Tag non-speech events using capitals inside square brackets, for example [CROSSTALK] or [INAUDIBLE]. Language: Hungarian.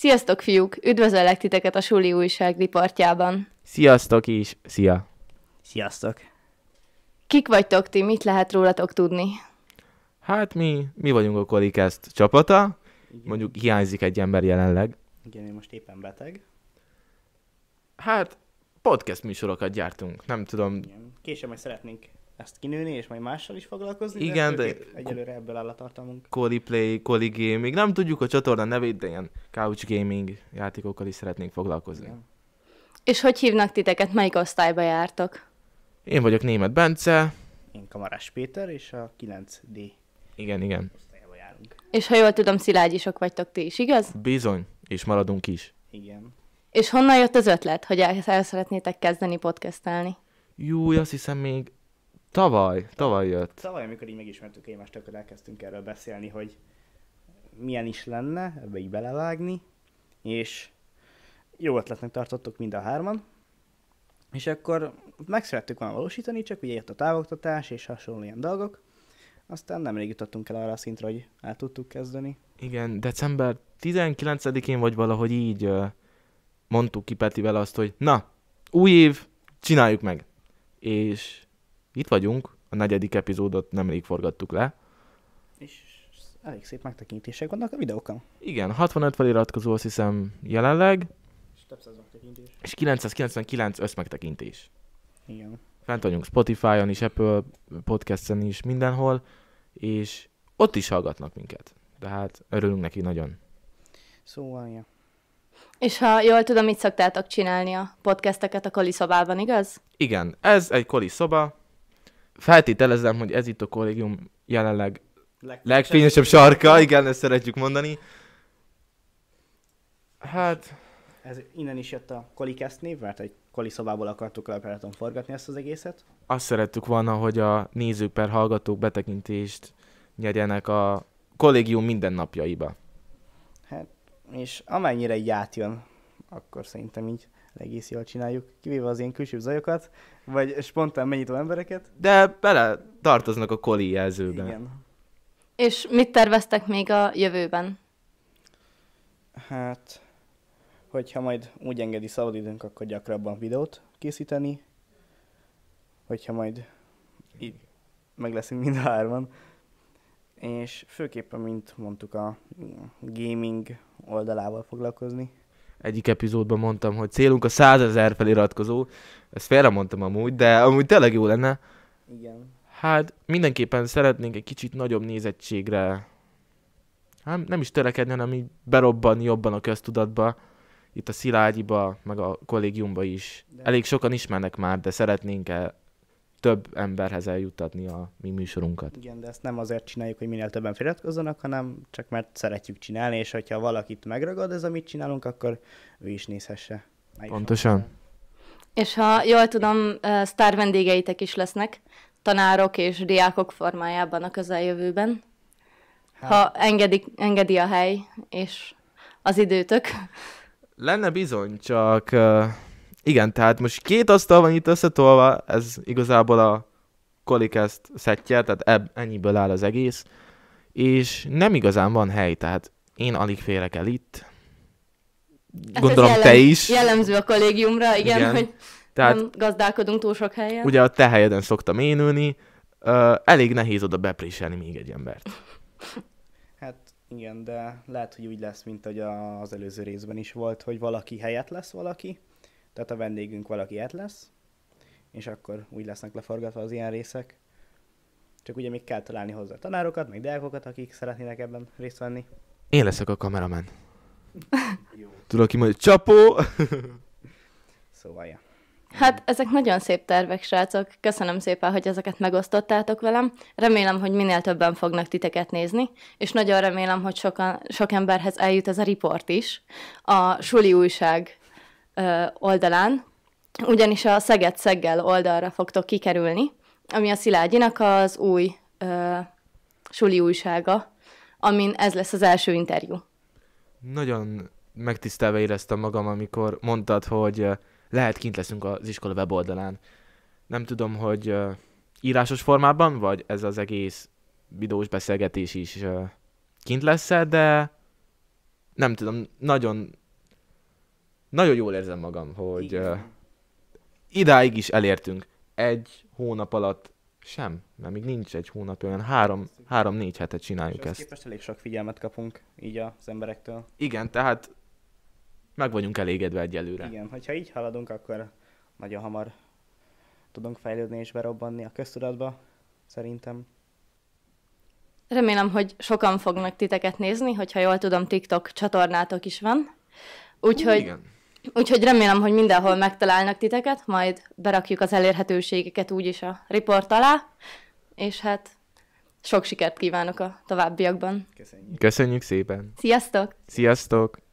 Sziasztok fiúk! Üdvözöllek titeket a Suli újság riportjában. Sziasztok is! Szia! Sziasztok! Kik vagytok ti? Mit lehet rólatok tudni? Hát mi, mi vagyunk a Kolikest csapata. Igen. Mondjuk hiányzik egy ember jelenleg. Igen, én most éppen beteg. Hát, podcast műsorokat gyártunk. Nem tudom. Igen. Később majd szeretnénk ezt kinőni, és majd mással is foglalkozni. Igen, de, de egyelőre ebből áll a tartalmunk. Koli Play, Koli Gaming, nem tudjuk a csatorna nevét, de ilyen couch gaming játékokkal is szeretnénk foglalkozni. Igen. És hogy hívnak titeket, melyik osztályba jártok? Én vagyok Német Bence. Én Kamarás Péter, és a 9D. Igen, igen. járunk. És ha jól tudom, szilágyisok vagytok ti is, igaz? Bizony, és maradunk is. Igen. És honnan jött az ötlet, hogy el, el szeretnétek kezdeni podcastelni? Jó, azt hiszem még Tavaly, tavaly jött. Tavaly, amikor így megismertük egymást, akkor elkezdtünk erről beszélni, hogy milyen is lenne ebbe így belevágni, és jó ötletnek tartottuk mind a hárman, és akkor meg szerettük volna valósítani, csak ugye jött a távoktatás és hasonló ilyen dolgok, aztán nemrég jutottunk el arra a szintre, hogy el tudtuk kezdeni. Igen, december 19-én vagy valahogy így mondtuk ki Petivel azt, hogy na, új év, csináljuk meg. És itt vagyunk, a negyedik epizódot nemrég forgattuk le. És elég szép megtekintések vannak a videókon. Igen, 65 feliratkozó azt hiszem jelenleg. És több száz megtekintés. És 999 összmegtekintés. Igen. Fent vagyunk Spotify-on is, Apple Podcast-en is, mindenhol, és ott is hallgatnak minket. Tehát örülünk neki nagyon. Szóval, ja. És ha jól tudom, mit szoktátok csinálni a podcasteket a szobában, igaz? Igen, ez egy szoba, feltételezem, hogy ez itt a kollégium jelenleg legfényesebb sarka, igen, ezt szeretjük mondani. Hát... Ez innen is jött a Kolikeszt név, mert egy Koli szobából akartuk leperáton forgatni ezt az egészet. Azt szerettük volna, hogy a nézők per hallgatók betekintést nyerjenek a kollégium mindennapjaiba. Hát, és amennyire így átjön, akkor szerintem így egész jól csináljuk, kivéve az én külső zajokat, vagy spontán mennyitó embereket. De bele tartoznak a koli jelzőbe. Igen. És mit terveztek még a jövőben? Hát, hogyha majd úgy engedi szabadidőnk, akkor gyakrabban videót készíteni, hogyha majd így meg leszünk mind a hárman. És főképpen, mint mondtuk, a gaming oldalával foglalkozni egyik epizódban mondtam, hogy célunk a százezer feliratkozó. Ezt félre mondtam amúgy, de amúgy tényleg jó lenne. Igen. Hát mindenképpen szeretnénk egy kicsit nagyobb nézettségre hát nem is törekedni, hanem így berobbanni jobban a köztudatba, itt a Szilágyiba, meg a kollégiumba is. De. Elég sokan ismernek már, de szeretnénk több emberhez eljutatni a mi műsorunkat. Igen, de ezt nem azért csináljuk, hogy minél többen feliratkozzanak, hanem csak mert szeretjük csinálni, és hogyha valakit megragad ez, amit csinálunk, akkor ő is nézhesse. Is Pontosan. Is és ha jól tudom, sztár vendégeitek is lesznek, tanárok és diákok formájában a közeljövőben. Hát. Ha engedik, engedi a hely és az időtök. Lenne bizony, csak igen, tehát most két asztal van itt összetolva, ez igazából a Colicast szettje, tehát eb- ennyiből áll az egész, és nem igazán van hely, tehát én alig félek el itt. Hát Gondolom jellem, te is. Jellemző a kollégiumra, igen, igen. hogy tehát, nem gazdálkodunk túl sok helyen. Ugye a te helyeden szoktam én ülni, uh, elég nehéz oda bepréselni még egy embert. Hát igen, de lehet, hogy úgy lesz, mint hogy az előző részben is volt, hogy valaki helyett lesz valaki, tehát a vendégünk valaki ilyet lesz, és akkor úgy lesznek leforgatva az ilyen részek. Csak ugye még kell találni hozzá tanárokat, meg diákokat, akik szeretnének ebben részt venni. Én leszek a kameramen. [LAUGHS] Tudok Tudod, ki majd csapó! [LAUGHS] szóval, ja. Hát ezek nagyon szép tervek, srácok. Köszönöm szépen, hogy ezeket megosztottátok velem. Remélem, hogy minél többen fognak titeket nézni, és nagyon remélem, hogy sokan, sok emberhez eljut ez a riport is. A Suli újság oldalán, ugyanis a Szeged-Szeggel oldalra fogtok kikerülni, ami a Szilágyinak az új ö, suli újsága, amin ez lesz az első interjú. Nagyon megtisztelve éreztem magam, amikor mondtad, hogy lehet kint leszünk az iskola weboldalán. Nem tudom, hogy írásos formában, vagy ez az egész videós beszélgetés is kint lesz -e, de nem tudom, nagyon nagyon jól érzem magam, hogy uh, idáig is elértünk. Egy hónap alatt sem, mert még nincs egy hónap, olyan három, három-négy hetet csináljuk ezt. képest elég sok figyelmet kapunk így az emberektől. Igen, tehát meg vagyunk elégedve egyelőre. Igen, hogyha így haladunk, akkor nagyon hamar tudunk fejlődni és berobbanni a köztudatba, szerintem. Remélem, hogy sokan fognak titeket nézni, hogyha jól tudom, TikTok csatornátok is van. Úgyhogy Igen. Úgyhogy remélem, hogy mindenhol megtalálnak titeket, majd berakjuk az elérhetőségeket úgyis a riport alá, és hát sok sikert kívánok a továbbiakban. Köszönjük. Köszönjük szépen. Sziasztok! Sziasztok!